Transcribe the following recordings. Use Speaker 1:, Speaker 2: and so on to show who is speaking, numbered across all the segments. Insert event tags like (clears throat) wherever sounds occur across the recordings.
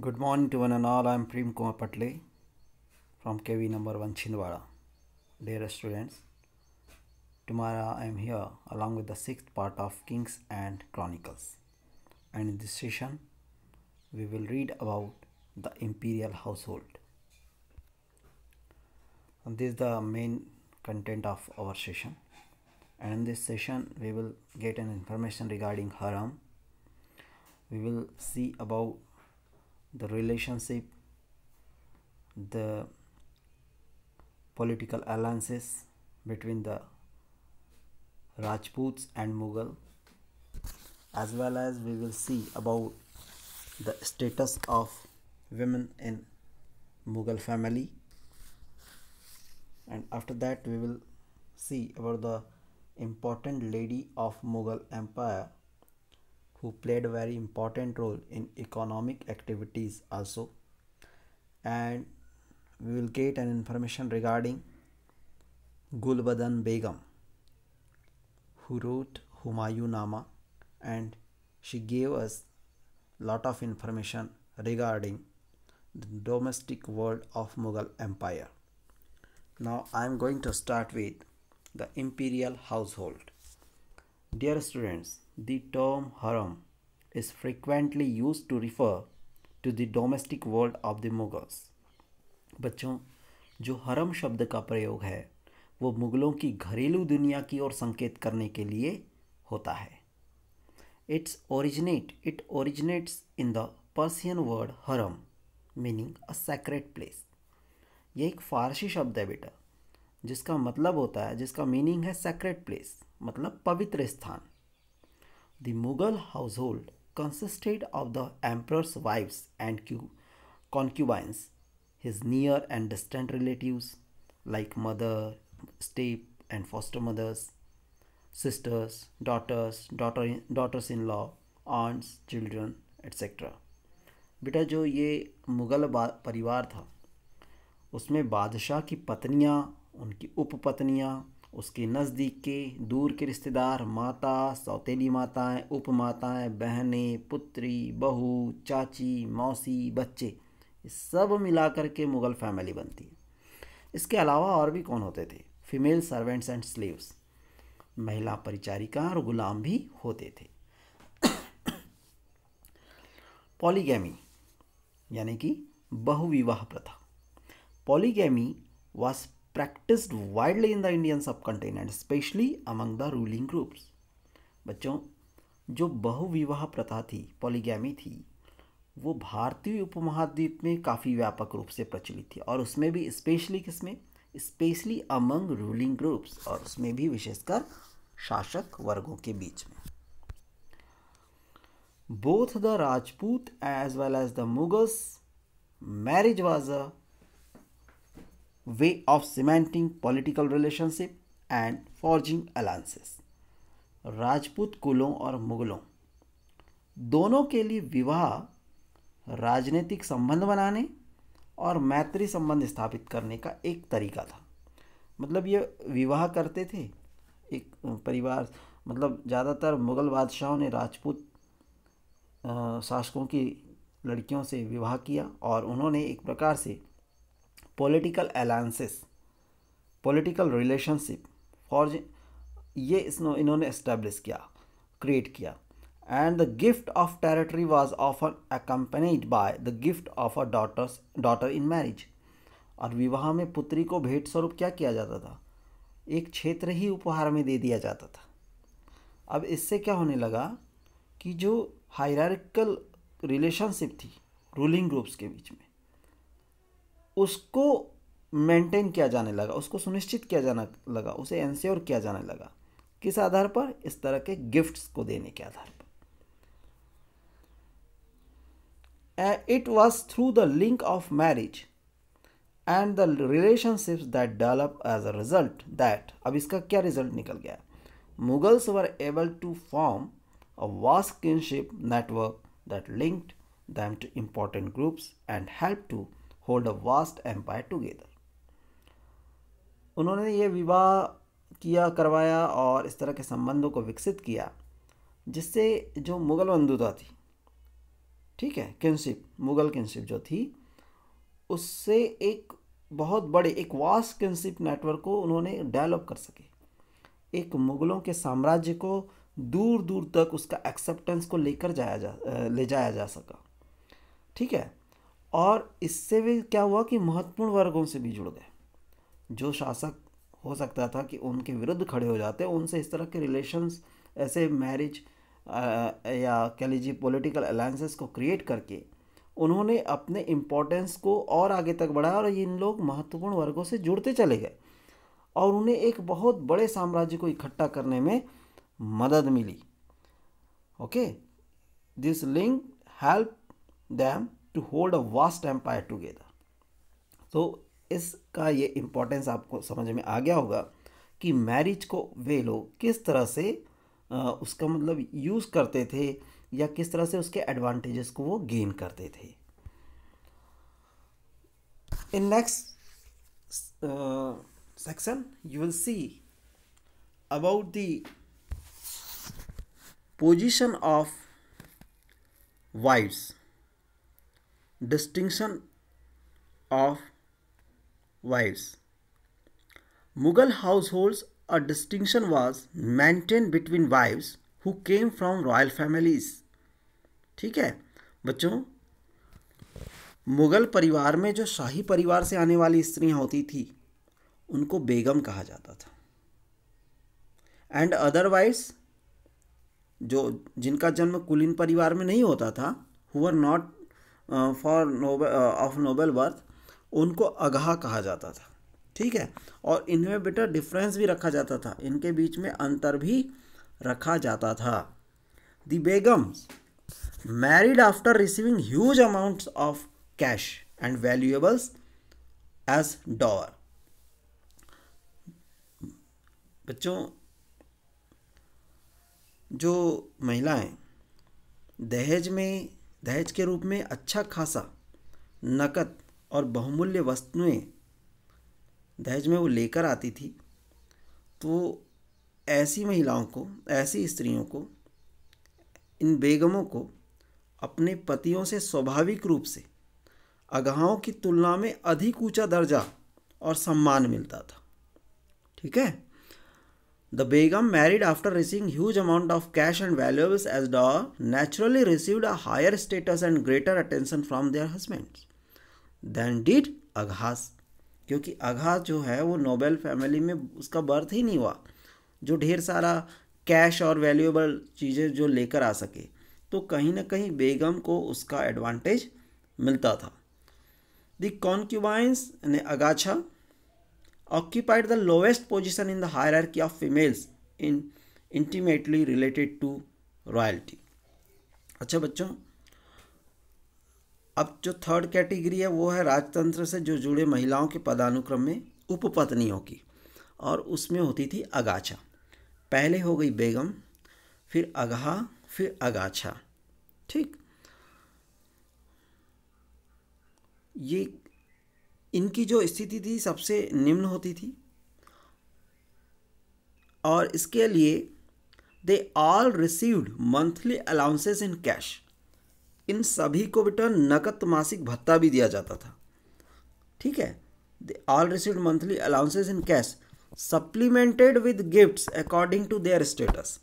Speaker 1: Good morning to one and all. I am Prem Kumar Patle from KV number 1 Chinwara. Dear students, tomorrow I am here along with the sixth part of Kings and Chronicles. And in this session, we will read about the imperial household. And this is the main content of our session. And in this session, we will get an information regarding Haram. We will see about the relationship the political alliances between the Rajputs and Mughal as well as we will see about the status of women in Mughal family and after that we will see about the important lady of Mughal empire who played a very important role in economic activities also and we will get an information regarding Gulbadan Begum who wrote Humayunama and she gave us lot of information regarding the domestic world of Mughal Empire. Now I am going to start with the imperial household. Dear students, The term harem is frequently used to refer to the domestic world of the Mughals. बच्चों जो हरम शब्द का प्रयोग है वो मुग़लों की घरेलू दुनिया की ओर संकेत करने के लिए होता है it's originate it originates in the Persian word harem meaning a secret place ये एक फ़ारसी शब्द है बेटा जिसका मतलब होता है जिसका मीनिंग है सेक्रेट प्लेस मतलब पवित्र स्थान The Mughal household consisted of the emperor's wives and concubines, his near and distant relatives like mother, step, and foster mothers, sisters, daughters, daughter, daughters-in-law, aunts, children, etc. बेटा जो ये मुग़ल परिवार था उसमें बादशाह की पत्नियाँ उनकी उपपत्नियाँ उसके नज़दीक के दूर के रिश्तेदार माता सौतेली माताएं उप माताएँ बहनें पुत्री बहू चाची मौसी बच्चे सब सब कर के मुग़ल फैमिली बनती है इसके अलावा और भी कौन होते थे फीमेल सर्वेंट्स एंड स्लेव्स महिला परिचारिका और गुलाम भी होते थे (coughs) पॉलीगैमी यानी कि बहुविवाह प्रथा polygamy was practised widely in the Indian subcontinent especially among the ruling groups बच्चों जो बहुविवाह प्रथा थी पॉलीगैमी थी वो भारतीय उपमहाद्वीप में काफ़ी व्यापक रूप से प्रचलित थी और उसमें भी स्पेशली किसमें स्पेशली अमंग रूलिंग ग्रुप्स और उसमें भी विशेषकर शासक वर्गों के बीच में both the Rajput as well as the Mughals marriage was a way of cementing political relationship and forging alliances. Rajput कुलों और मुगलों दोनों के लिए विवाह राजनीतिक संबंध बनाने और मैत्री संबंध स्थापित करने का एक तरीका था मतलब ये विवाह करते थे एक परिवार मतलब ज़्यादातर मुग़ल बादशाहों ने राजपूत शासकों की लड़कियों से विवाह किया और उन्होंने एक प्रकार से political alliances political relationship for ये इसने इन्होंने इस्टेब्लिश किया क्रिएट किया and the gift of territory was often accompanied by the gift of a daughters daughter in marriage और विवाह में पुत्री को भेंट स्वरूप क्या किया जाता था एक क्षेत्र ही उपहार में दे दिया जाता था अब इससे क्या होने लगा कि जो हायरिकल रिलेशनशिप थी रूलिंग ग्रुप्स के बीच में उसको मेंटेन किया जाने लगा उसको सुनिश्चित किया जाना लगा उसे एंश्योर किया जाने लगा किस आधार पर इस तरह के गिफ्ट्स को देने के आधार पर it was through the link of marriage and the relationships that develop as a result that अब इसका क्या रिजल्ट निकल गया Mughals were able to form a vast kinship network that linked them to important groups and help to hold a vast empire together उन्होंने ये विवाह किया करवाया और इस तरह के संबंधों को विकसित किया जिससे जो मुग़ल बंधुता थी ठीक है किनशिप मुग़ल किनशिप जो थी उससे एक बहुत बड़े एक वास्ट किनशिप नेटवर्क को उन्होंने डेवलप कर सके एक मुग़लों के साम्राज्य को दूर दूर तक उसका एक्सेप्टेंस को लेकर जाया जा ले जाया जा सका ठीक है और इससे भी क्या हुआ कि महत्वपूर्ण वर्गों से भी जुड़ गए जो शासक हो सकता था कि उनके विरुद्ध खड़े हो जाते उनसे इस तरह के रिलेशंस ऐसे मैरिज या कह लीजिए पॉलिटिकल अलायंसेस को क्रिएट करके उन्होंने अपने इम्पोर्टेंस को और आगे तक बढ़ाया और इन लोग महत्वपूर्ण वर्गों से जुड़ते चले गए और उन्हें एक बहुत बड़े साम्राज्य को इकट्ठा करने में मदद मिली okay this link help them to hold a vast empire together तो इसका ये इम्पोर्टेंस आपको समझ में आ गया होगा कि मैरिज को वे लोग किस तरह से उसका मतलब यूज़ करते थे या किस तरह से उसके एडवांटेजेस को वो गेन करते थे in next section you will see about the position of wives distinction of Mughal households a distinction was maintain between wives who came from royal families ठीक है बच्चों मुग़ल परिवार में जो शाही परिवार से आने वाली स्त्रियां होती थी उनको बेगम कहा जाता था एंड अदरवाइज जो जिनका जन्म कुलीन परिवार में नहीं होता था who are not for noble of noble worth उनको अगहा कहा जाता था ठीक है और इनमें बेटा डिफरेंस भी रखा जाता था इनके बीच में अंतर भी रखा जाता था the begum married after receiving huge amounts of cash and valuables as dower बच्चों जो महिलाएं दहेज में दहेज के रूप में अच्छा खासा नकद और बहुमूल्य वस्तुएं दहेज में वो लेकर आती थी तो ऐसी महिलाओं को ऐसी स्त्रियों को इन बेगमों को अपने पतियों से स्वाभाविक रूप से अगहाओं की तुलना में अधिक ऊंचा दर्जा और सम्मान मिलता था ठीक है The Begum married after receiving huge amount of cash and valuables as dower, naturally received a higher status and greater attention from their husbands than did Aghas. क्योंकि अघास जो है वो नोबेल फैमिली में उसका बर्थ ही नहीं हुआ जो ढेर सारा कैश और वैल्यूएबल चीज़ें जो लेकर आ सके तो कहीं ना कहीं बेगम को उसका एडवांटेज मिलता था द कॉन्क्यूबाइंस यानी अगाछा occupied the lowest position in the hierarchy of females in intimately related to royalty अच्छा बच्चों अब जो थर्ड कैटेगरी है वो है राजतंत्र से जो जुड़े महिलाओं के पदानुक्रम में उपपत्नियों की और उसमें होती थी अगाछा पहले हो गई बेगम फिर अगहा फिर अगाछा ठीक ये इनकी जो स्थिति थी सबसे निम्न होती थी और इसके लिए they all received monthly allowances in cash इन सभी को बेटा नकद मासिक भत्ता भी दिया जाता था ठीक है they all received monthly allowances in cash supplemented with gifts according to their status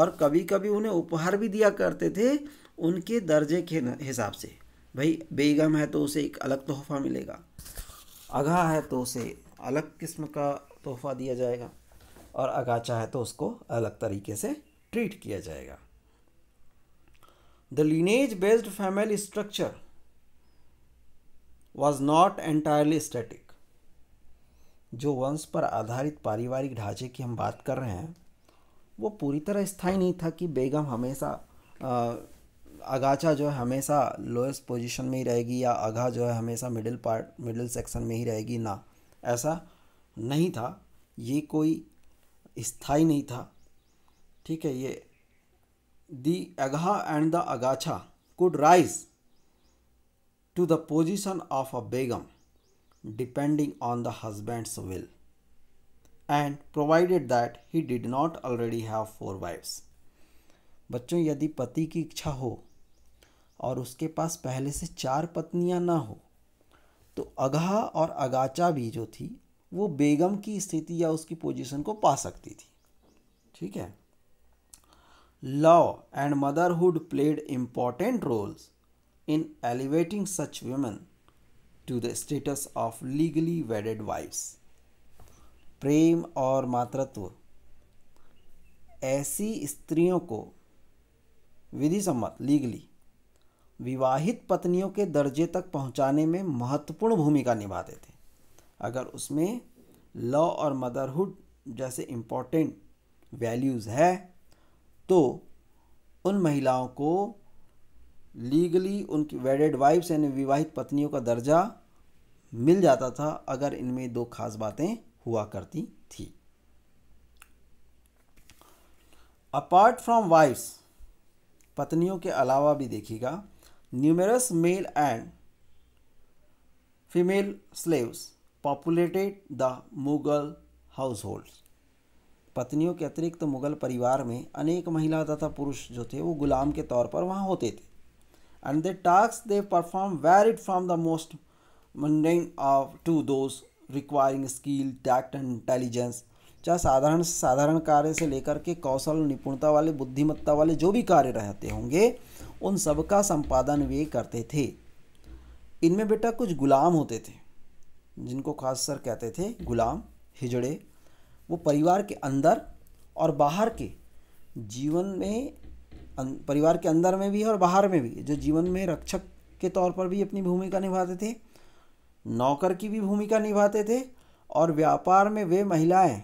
Speaker 1: और कभी कभी उन्हें उपहार भी दिया करते थे उनके दर्जे के हिसाब से भाई बेगम है तो उसे एक अलग तोहफ़ा मिलेगा आगा है तो उसे अलग किस्म का तोहफ़ा दिया जाएगा और अगाचा है तो उसको अलग तरीके से ट्रीट किया जाएगा the lineage based family structure was not entirely static जो वंश पर आधारित पारिवारिक ढांचे की हम बात कर रहे हैं वो पूरी तरह स्थायी नहीं था कि बेगम हमेशा अगाचा जो है हमेशा लोएस्ट पोजिशन में ही रहेगी या अगा जो है हमेशा मिडिल पार्ट मिडिल सेक्शन में ही रहेगी ना ऐसा नहीं था ये कोई स्थाई नहीं था ठीक है ये the agha and the aghacha could rise to the position of a begum depending on the husband's will and provided that he did not already have four wives बच्चों यदि पति की इच्छा हो और उसके पास पहले से चार पत्नियां ना हो तो अगहा और अगाचा भी जो थी वो बेगम की स्थिति या उसकी पोजीशन को पा सकती थी ठीक है love and motherhood played important roles in elevating such women to the status of legally wedded wives प्रेम और मातृत्व ऐसी स्त्रियों को विधि सम्मत लीगली विवाहित पत्नियों के दर्जे तक पहुंचाने में महत्वपूर्ण भूमिका निभाते थे अगर उसमें लॉ और मदरहुड जैसे इम्पोर्टेंट वैल्यूज़ है तो उन महिलाओं को लीगली उनकी वेडेड वाइफ्स यानी विवाहित पत्नियों का दर्जा मिल जाता था अगर इनमें दो खास बातें हुआ करती थी अपार्ट फ्रॉम वाइफ्स पत्नियों के अलावा भी देखिएगा numerous male and female slaves populated the Mughal households. पत्नियों के अतिरिक्त तो मुगल परिवार में अनेक महिला तथा पुरुष जो थे वो गुलाम के तौर पर वहाँ होते थे and they task they perform varied from the most mundane of to those requiring skill tact and intelligence चाहे साधारण साधारण कार्य से लेकर के कौशल निपुणता वाले बुद्धिमत्ता वाले जो भी कार्य रहते होंगे उन सब का संपादन वे करते थे इनमें बेटा कुछ गुलाम होते थे जिनको खास सर कहते थे गुलाम हिजड़े वो परिवार के अंदर और बाहर के जीवन में अं, परिवार के अंदर में भी और बाहर में भी जो जीवन में रक्षक के तौर पर भी अपनी भूमिका निभाते थे नौकर की भी भूमिका निभाते थे और व्यापार में वे महिलाएं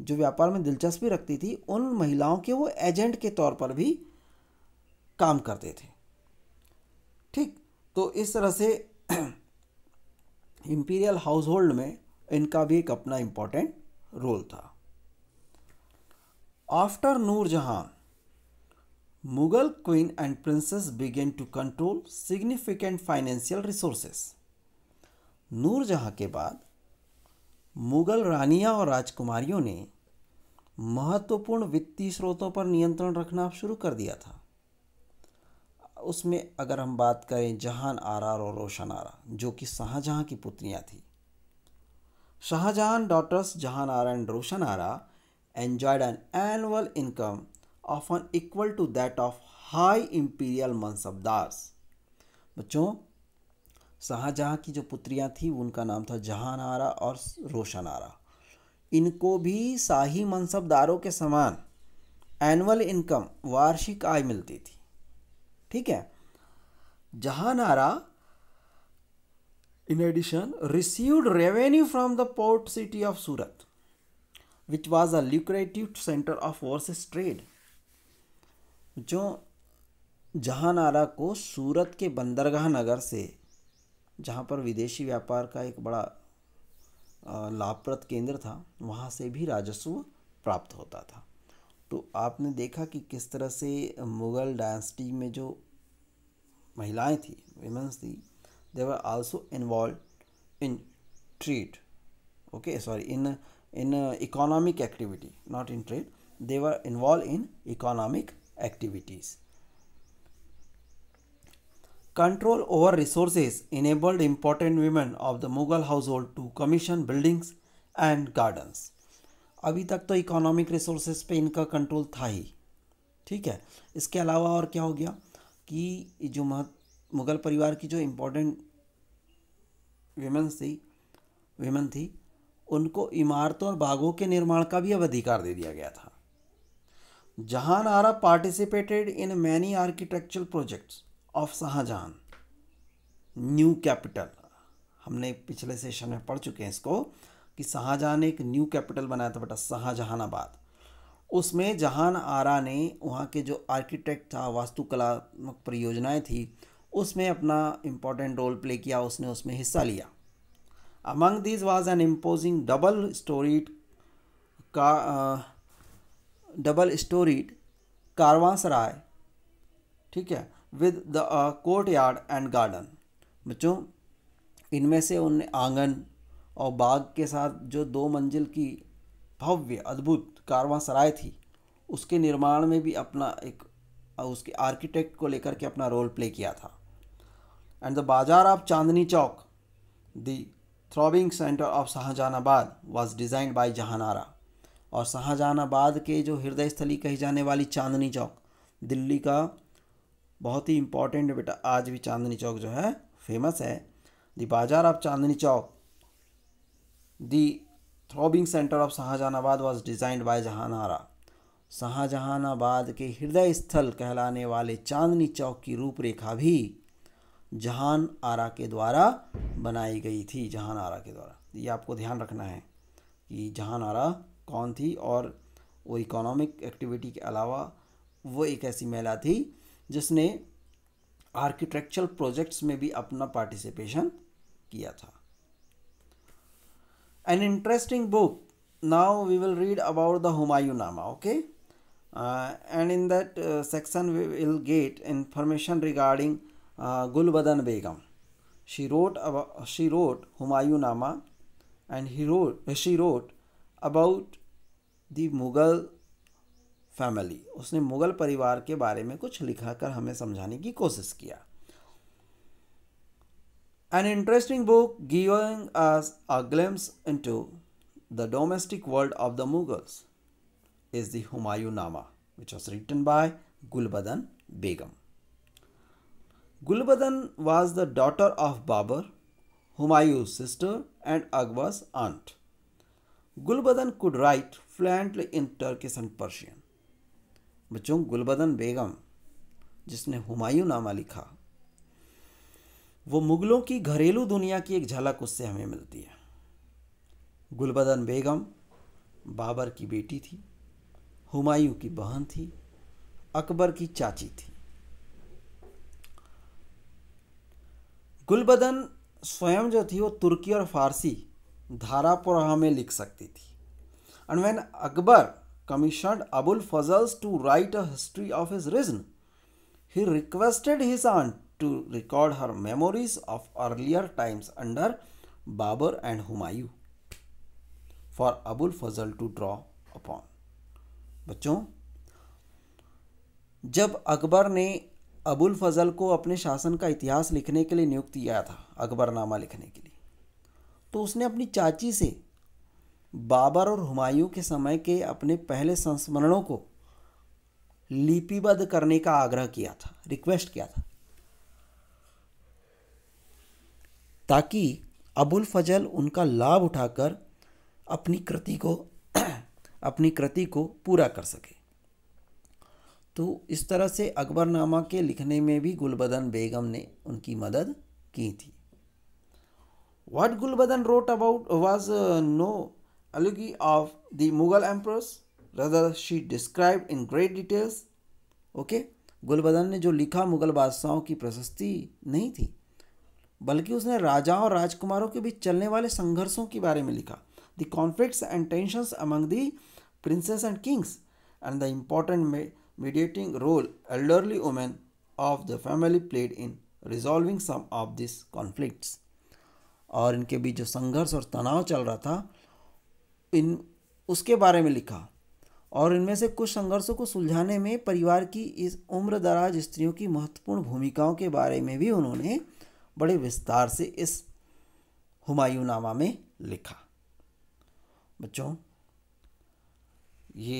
Speaker 1: जो व्यापार में दिलचस्पी रखती थी उन महिलाओं के वो एजेंट के तौर पर भी काम करते थे ठीक तो इस तरह से इम्पीरियल हाउस होल्ड में इनका भी एक अपना इम्पॉर्टेंट रोल था after Nurjahan Mughal queen and princess began to control significant financial resources Nurjahan के बाद मुगल रानियां और राजकुमारियों ने महत्वपूर्ण वित्तीय स्रोतों पर नियंत्रण रखना शुरू कर दिया था उसमें अगर हम बात करें जहान आरा और रोशन आरा जो कि शाहजहाँ की पुत्रियाँ थी Shahjahan daughters Jahan Ara and Roshan Ara enjoyed an annual income of an equal to that of high imperial mansabdars बच्चों शाहजहाँ की जो पुत्रियाँ थी उनका नाम था जहान आरा और रोशन आरा इनको भी शाही मनसबदारों के समान एनुअल इनकम वार्षिक आय मिलती थी ठीक है नारा in addition received revenue from the port city of Surat which was a lucrative centre of overseas trade जो जहानारा को सूरत के बंदरगाह नगर से जहाँ पर विदेशी व्यापार का एक बड़ा लाभप्रद केंद्र था वहां से भी राजस्व प्राप्त होता था तो आपने देखा कि किस तरह से मुग़ल डायनेस्टी में जो महिलाएं थी वीमेंस थी they were also involve in trade okay sorry in in economic activity not in trade they were involve in economic activities control over resources enabled important women of the Mughal household to commission buildings and gardens अभी तक तो economic resources पे इनका control था ही ठीक है इसके अलावा और क्या हो गया कि जो मुग़ल परिवार की जो इम्पोर्टेंट वीमेंस थी वीमेन थी उनको इमारतों और बागों के निर्माण का भी अब अधिकार दे दिया गया था Jahan Ara participated in many architectural projects of Shahjahan new capital हमने पिछले सेशन में पढ़ चुके हैं इसको कि शाहजहाँ ने एक न्यू कैपिटल बनाया था बेटा शाहजहानाबाद उसमें जहान आरा ने वहाँ के जो आर्किटेक्ट था वास्तुकलात्मक परियोजनाएं थी उसमें अपना इम्पोर्टेंट रोल प्ले किया उसने उसमें हिस्सा लिया among this was an imposing double storeyed का डबल स्टोरीड कारवांसराय ठीक है with the courtyard and garden बच्चों इनमें से उन आंगन और बाग के साथ जो दो मंजिल की भव्य अद्भुत कारवां सराय थी उसके निर्माण में भी अपना एक उसके आर्किटेक्ट को लेकर के अपना रोल प्ले किया था and the bazaar of Chandni Chowk the throbbing centre of Shahjahanabad was design by Jahanara और शाहजहानाबाद के जो हृदय स्थली कही जाने वाली चांदनी चौक दिल्ली का बहुत ही इंपॉर्टेंट बेटा आज भी चांदनी चौक जो है फेमस है the bazaar of Chandni Chowk The throbbing center of Shahjahanabad was designed by Jahanara. Shahjahanabad के हृदय स्थल कहलाने वाले चांदनी चौक की रूपरेखा भी जहान आरा के द्वारा बनाई गई थी जहान आरा के द्वारा ये आपको ध्यान रखना है कि जहान आरा कौन थी और वो इकोनॉमिक एक्टिविटी के अलावा वो एक ऐसी महिला थी जिसने आर्किटेक्चरल प्रोजेक्ट्स में भी अपना पार्टिसिपेशन किया था an interesting book now we will read about the Humayun Nama okay uh, and in that uh, section we will get information regarding uh, Gulbadan Begum she wrote about she wrote Humayun Nama and he wrote she wrote about the Mughal family उसने मुग़ल परिवार के बारे में कुछ लिखा कर हमें समझाने की कोशिश किया An interesting book giving us a glimpse into the domestic world of the Mughals is the Humayun Nama, which was written by Gulbadan Begum. Gulbadan was the daughter of Babur, Humayun's sister, and Akbar's aunt. Gulbadan could write fluently in Turkish and Persian. बच्चों गुलबदन बेगम जिसने हुमायूं नामा लिखा वो मुग़लों की घरेलू दुनिया की एक झलक उससे हमें मिलती है गुलबदन बेगम बाबर की बेटी थी हुमायूं की बहन थी अकबर की चाची थी गुलबदन स्वयं जो थी वो तुर्की और फारसी धारापुरा में लिख सकती थी and when Akbar commission Abul Fazl to write a history of his reign he requested his aunt to record her memories of earlier times under Babur and Humayun for Abul Fazl to draw upon. बच्चों जब अकबर ने अबुल फजल को अपने शासन का इतिहास लिखने के लिए नियुक्त किया था अकबरनामा लिखने के लिए तो उसने अपनी चाची से बाबर और हुमायूं के समय के अपने पहले संस्मरणों को लिपिबद्ध करने का आग्रह किया था रिक्वेस्ट किया था ताकि अबुल फजल उनका लाभ उठाकर अपनी कृति को (clears throat) अपनी कृति को पूरा कर सके तो इस तरह से अकबरनामा के लिखने में भी गुलबदन बेगम ने उनकी मदद की थी what Gulbadan wrote about was no eulogy of the Mughal emperors rather she describe in great details okay Gulbadan ने जो लिखा मुगल बादशाहों की प्रशस्ति नहीं थी बल्कि उसने राजाओं और राजकुमारों के बीच चलने वाले संघर्षों के बारे में लिखा the conflict and tension among the princes and kings and the important mediating role elderly women of the family played in resolving some of this conflict और इनके बीच जो संघर्ष और तनाव चल रहा था इन उसके बारे में लिखा और इनमें से कुछ संघर्षों को सुलझाने में परिवार की इस उम्र दराज स्त्रियों की महत्वपूर्ण भूमिकाओं के बारे में भी उन्होंने बड़े विस्तार से इस नामा में लिखा बच्चों ये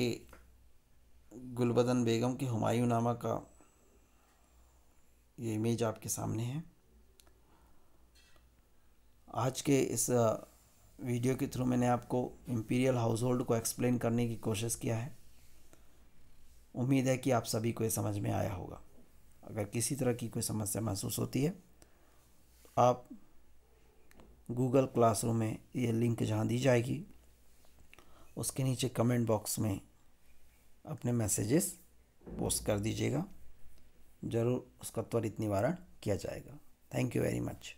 Speaker 1: गुलबदन बेगम के नामा का ये इमेज आपके सामने है आज के इस वीडियो के थ्रू मैंने आपको इम्पीरियल हाउस होल्ड को एक्सप्लेन करने की कोशिश किया है उम्मीद है कि आप सभी को ये समझ में आया होगा अगर किसी तरह की कोई समस्या महसूस होती है आप गूगल क्लासरूम में ये लिंक जहाँ दी जाएगी उसके नीचे कमेंट बॉक्स में अपने मैसेजेस पोस्ट कर दीजिएगा ज़रूर उसका त्वरित निवारण किया जाएगा थैंक यू वेरी मच